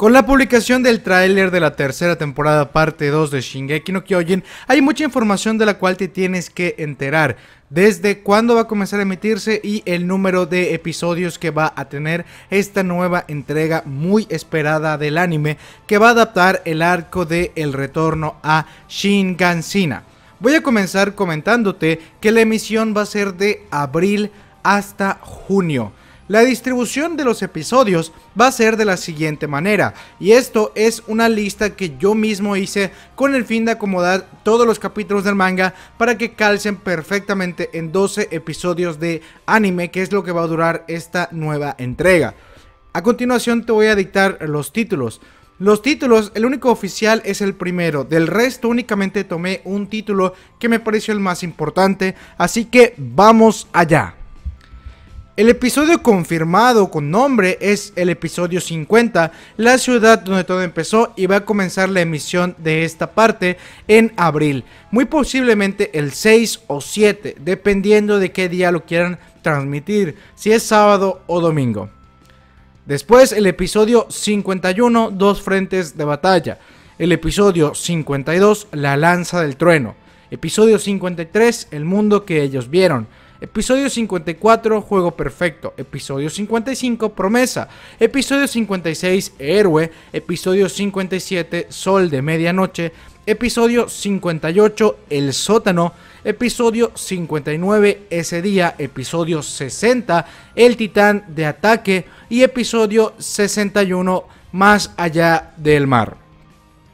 Con la publicación del tráiler de la tercera temporada parte 2 de Shingeki no Kyojin, hay mucha información de la cual te tienes que enterar. Desde cuándo va a comenzar a emitirse y el número de episodios que va a tener esta nueva entrega muy esperada del anime que va a adaptar el arco de El Retorno a Shingansina. Voy a comenzar comentándote que la emisión va a ser de abril hasta junio. La distribución de los episodios va a ser de la siguiente manera, y esto es una lista que yo mismo hice con el fin de acomodar todos los capítulos del manga para que calcen perfectamente en 12 episodios de anime, que es lo que va a durar esta nueva entrega. A continuación te voy a dictar los títulos. Los títulos, el único oficial es el primero, del resto únicamente tomé un título que me pareció el más importante, así que vamos allá. El episodio confirmado con nombre es el episodio 50, la ciudad donde todo empezó y va a comenzar la emisión de esta parte en abril, muy posiblemente el 6 o 7, dependiendo de qué día lo quieran transmitir, si es sábado o domingo. Después el episodio 51, dos frentes de batalla. El episodio 52, la lanza del trueno. Episodio 53, el mundo que ellos vieron. Episodio 54, Juego Perfecto. Episodio 55, Promesa. Episodio 56, Héroe. Episodio 57, Sol de Medianoche. Episodio 58, El Sótano. Episodio 59, Ese Día. Episodio 60, El Titán de Ataque. Y episodio 61, Más allá del mar.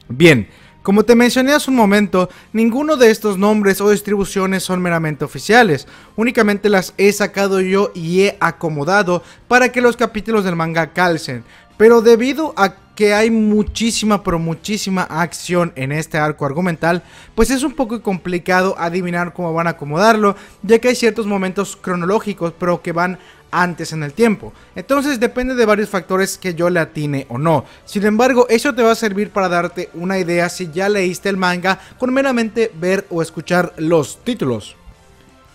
Bien. Como te mencioné hace un momento, ninguno de estos nombres o distribuciones son meramente oficiales, únicamente las he sacado yo y he acomodado para que los capítulos del manga calcen. Pero debido a que hay muchísima, pero muchísima acción en este arco argumental, pues es un poco complicado adivinar cómo van a acomodarlo, ya que hay ciertos momentos cronológicos, pero que van antes en el tiempo. Entonces depende de varios factores que yo le atine o no. Sin embargo, eso te va a servir para darte una idea si ya leíste el manga con meramente ver o escuchar los títulos.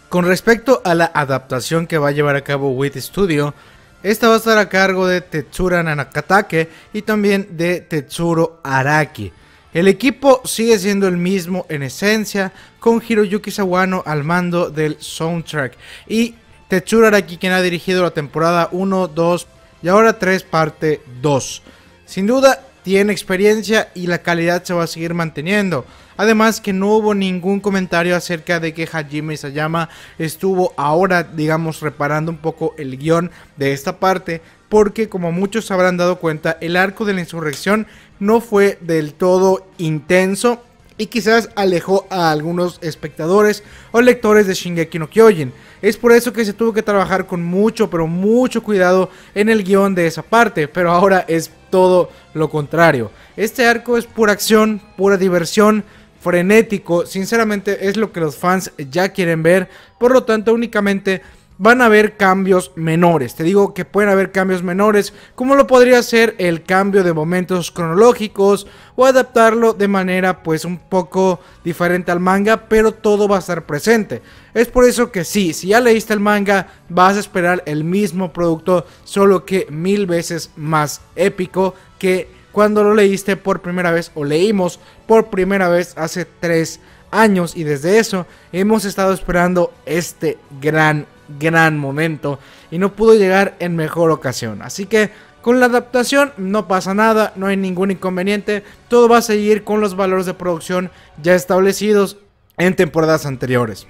Con respecto a la adaptación que va a llevar a cabo Wit Studio, esta va a estar a cargo de Tetsura Nanakatake y también de Tetsuro Araki. El equipo sigue siendo el mismo en esencia, con Hiroyuki Sawano al mando del soundtrack y Tetsuro Araki quien ha dirigido la temporada 1, 2 y ahora 3 parte 2. Sin duda tiene experiencia y la calidad se va a seguir manteniendo. Además que no hubo ningún comentario acerca de que Hajime Isayama estuvo ahora, digamos, reparando un poco el guión de esta parte, porque como muchos habrán dado cuenta, el arco de la insurrección no fue del todo intenso y quizás alejó a algunos espectadores o lectores de Shingeki no Kyojin. Es por eso que se tuvo que trabajar con mucho, pero mucho cuidado en el guión de esa parte, pero ahora es todo lo contrario. Este arco es pura acción, pura diversión, frenético. Sinceramente es lo que los fans ya quieren ver. Por lo tanto, únicamente van a haber cambios menores. Te digo que pueden haber cambios menores, como lo podría ser el cambio de momentos cronológicos o adaptarlo de manera pues un poco diferente al manga, pero todo va a estar presente. Es por eso que sí, si ya leíste el manga, vas a esperar el mismo producto, solo que mil veces más épico que cuando lo leíste por primera vez o leímos por primera vez hace 3 años y desde eso hemos estado esperando este gran, gran momento y no pudo llegar en mejor ocasión. Así que con la adaptación no pasa nada, no hay ningún inconveniente, todo va a seguir con los valores de producción ya establecidos en temporadas anteriores.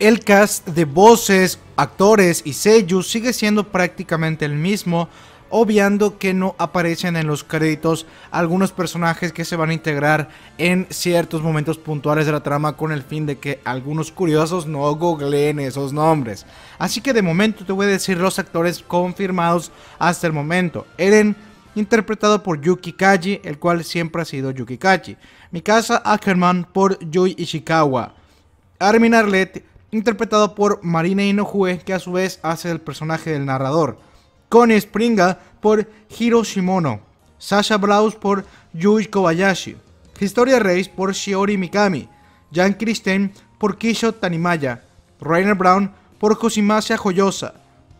El cast de voces, actores y sellos sigue siendo prácticamente el mismo, obviando que no aparecen en los créditos algunos personajes que se van a integrar en ciertos momentos puntuales de la trama con el fin de que algunos curiosos no googleen esos nombres. Así que de momento te voy a decir los actores confirmados hasta el momento. Eren interpretado por Yuki Kaji, el cual siempre ha sido Yuki Kaji. Mikasa Ackerman por Yui Ishikawa. Armin Arlet interpretado por Marina Inoue, que a su vez hace el personaje del narrador. Con Springa por Hiro Shimono, Sasha Blaus por Yui Kobayashi, Historia Reis por Shiori Mikami, Jan Christen por Kisho Tanimaya, Rainer Brown por Kosimasa Joyosa,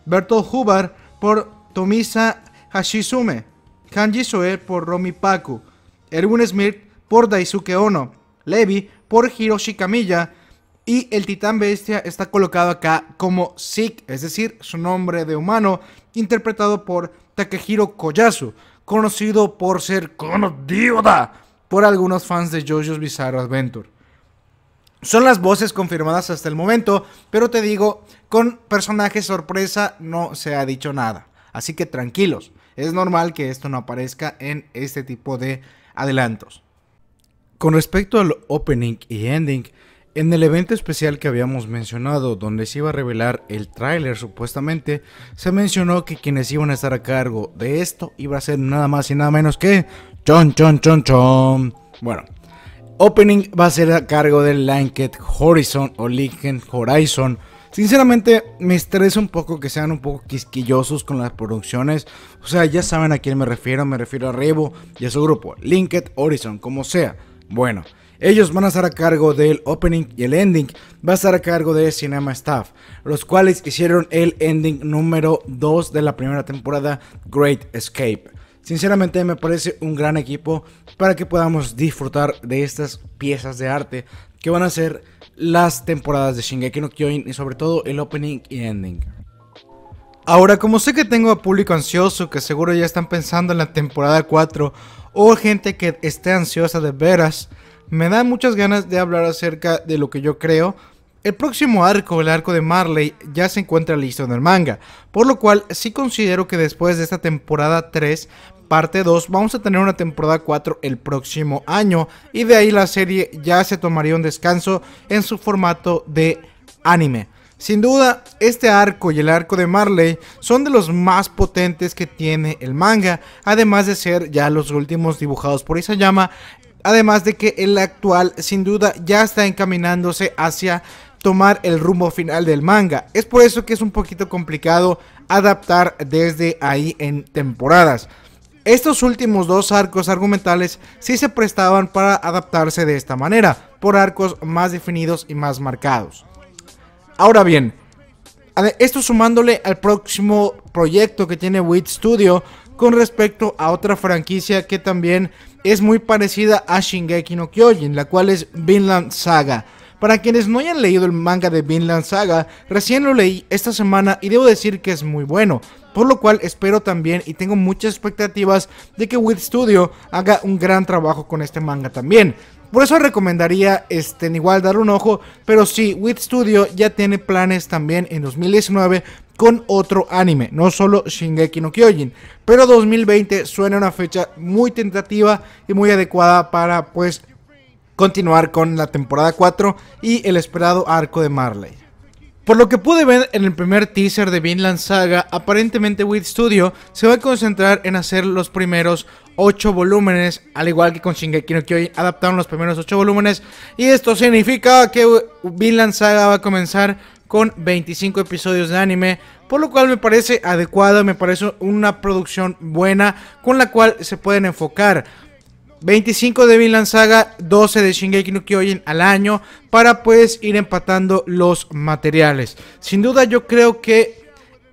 Bertolt Hubar por Tomisa Hashizume, Kanji Soe por Romi Paku, Erwin Smith por Daisuke Ono, Levi por Hiroshi Kamiya, y el titán bestia está colocado acá como Zik, es decir, su nombre de humano, interpretado por Takehiro Koyasu, conocido por ser conodioda por algunos fans de JoJo's Bizarre Adventure. Son las voces confirmadas hasta el momento, pero te digo, con personaje sorpresa no se ha dicho nada. Así que tranquilos, es normal que esto no aparezca en este tipo de adelantos. Con respecto al opening y ending, en el evento especial que habíamos mencionado, donde se iba a revelar el tráiler supuestamente, se mencionó que quienes iban a estar a cargo de esto iba a ser nada más y nada menos que Chon Chon Chon Chon. Bueno, opening va a ser a cargo de Linked Horizon o Linked Horizon. Sinceramente, me estresa un poco que sean un poco quisquillosos con las producciones. O sea, ya saben a quién me refiero. Me refiero a Rebo y a su grupo, Linked Horizon, como sea. Bueno. Ellos van a estar a cargo del opening y el ending. Va a estar a cargo de Cinema Staff, los cuales hicieron el ending número 2 de la primera temporada, Great Escape. Sinceramente me parece un gran equipo para que podamos disfrutar de estas piezas de arte que van a ser las temporadas de Shingeki no Kyojin y sobre todo el opening y ending. Ahora, como sé que tengo a público ansioso que seguro ya están pensando en la temporada 4 o gente que esté ansiosa de veras, me da muchas ganas de hablar acerca de lo que yo creo. El próximo arco, el arco de Marley, ya se encuentra listo en el manga, por lo cual sí considero que después de esta temporada 3, parte 2, vamos a tener una temporada 4 el próximo año y de ahí la serie ya se tomaría un descanso en su formato de anime. Sin duda, este arco y el arco de Marley son de los más potentes que tiene el manga, además de ser ya los últimos dibujados por Isayama Además de que el actual sin duda ya está encaminándose hacia tomar el rumbo final del manga. Es por eso que es un poquito complicado adaptar desde ahí en temporadas. Estos últimos dos arcos argumentales sí se prestaban para adaptarse de esta manera, por arcos más definidos y más marcados. Ahora bien, esto sumándole al próximo proyecto que tiene Wit Studio con respecto a otra franquicia que también es muy parecida a Shingeki no Kyojin, la cual es Vinland Saga. Para quienes no hayan leído el manga de Vinland Saga, recién lo leí esta semana y debo decir que es muy bueno, por lo cual espero también y tengo muchas expectativas de que With Studio haga un gran trabajo con este manga también. Por eso recomendaría este, igual dar un ojo, pero sí, With Studio ya tiene planes también en 2019 con otro anime, no solo Shingeki no Kyojin. Pero 2020 suena una fecha muy tentativa y muy adecuada para pues continuar con la temporada 4 y el esperado arco de Marley. Por lo que pude ver en el primer teaser de Vinland Saga, aparentemente With Studio se va a concentrar en hacer los primeros 8 volúmenes, al igual que con Shingeki no Kyojin adaptaron los primeros 8 volúmenes y esto significa que Vinland Saga va a comenzar con 25 episodios de anime, por lo cual me parece adecuado. me parece una producción buena con la cual se pueden enfocar. 25 de Vinland Saga, 12 de Shingeki no Kyojin al año para pues ir empatando los materiales. Sin duda yo creo que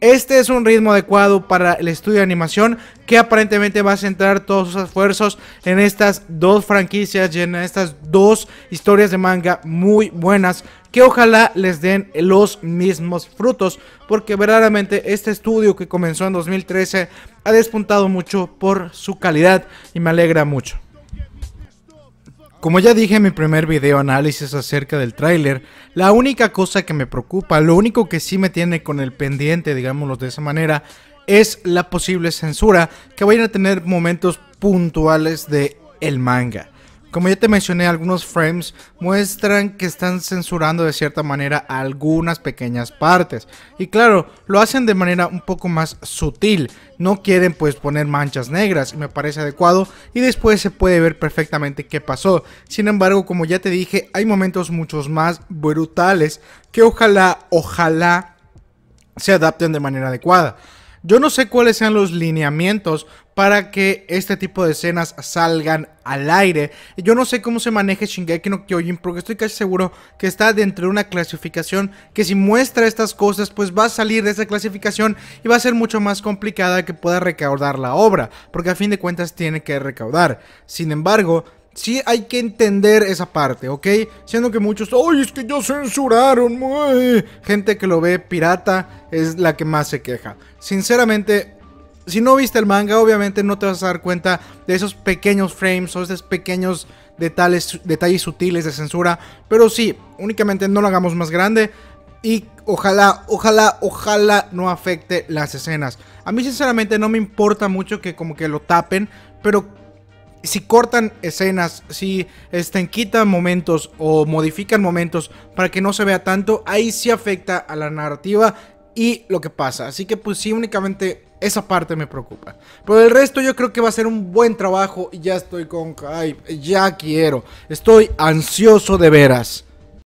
este es un ritmo adecuado para el estudio de animación que aparentemente va a centrar todos sus esfuerzos en estas dos franquicias y en estas dos historias de manga muy buenas que ojalá les den los mismos frutos porque verdaderamente este estudio que comenzó en 2013 ha despuntado mucho por su calidad y me alegra mucho. Como ya dije en mi primer video análisis acerca del tráiler, la única cosa que me preocupa, lo único que sí me tiene con el pendiente, digámoslo de esa manera, es la posible censura que vayan a tener momentos puntuales de el manga. Como ya te mencioné, algunos frames muestran que están censurando de cierta manera algunas pequeñas partes. Y claro, lo hacen de manera un poco más sutil. No quieren pues poner manchas negras y me parece adecuado y después se puede ver perfectamente qué pasó. Sin embargo, como ya te dije, hay momentos muchos más brutales que ojalá, ojalá se adapten de manera adecuada. Yo no sé cuáles sean los lineamientos para que este tipo de escenas salgan al aire. Yo no sé cómo se maneje Shingeki no Kyojin porque estoy casi seguro que está dentro de una clasificación que si muestra estas cosas pues va a salir de esa clasificación y va a ser mucho más complicada que pueda recaudar la obra porque a fin de cuentas tiene que recaudar. Sin embargo, sí hay que entender esa parte, ¿ok? Siendo que muchos, ¡ay, es que ya censuraron! Gente que lo ve pirata es la que más se queja. Sinceramente, si no viste el manga, obviamente no te vas a dar cuenta de esos pequeños frames o esos pequeños detalles, detalles sutiles de censura. Pero sí, únicamente no lo hagamos más grande. Y ojalá, ojalá, ojalá no afecte las escenas. A mí sinceramente no me importa mucho que como que lo tapen, pero si cortan escenas, si quitan momentos o modifican momentos para que no se vea tanto, ahí sí afecta a la narrativa y lo que pasa. Así que pues sí, únicamente esa parte me preocupa. Pero el resto yo creo que va a ser un buen trabajo y ya estoy con... Ay, ya quiero. Estoy ansioso de veras.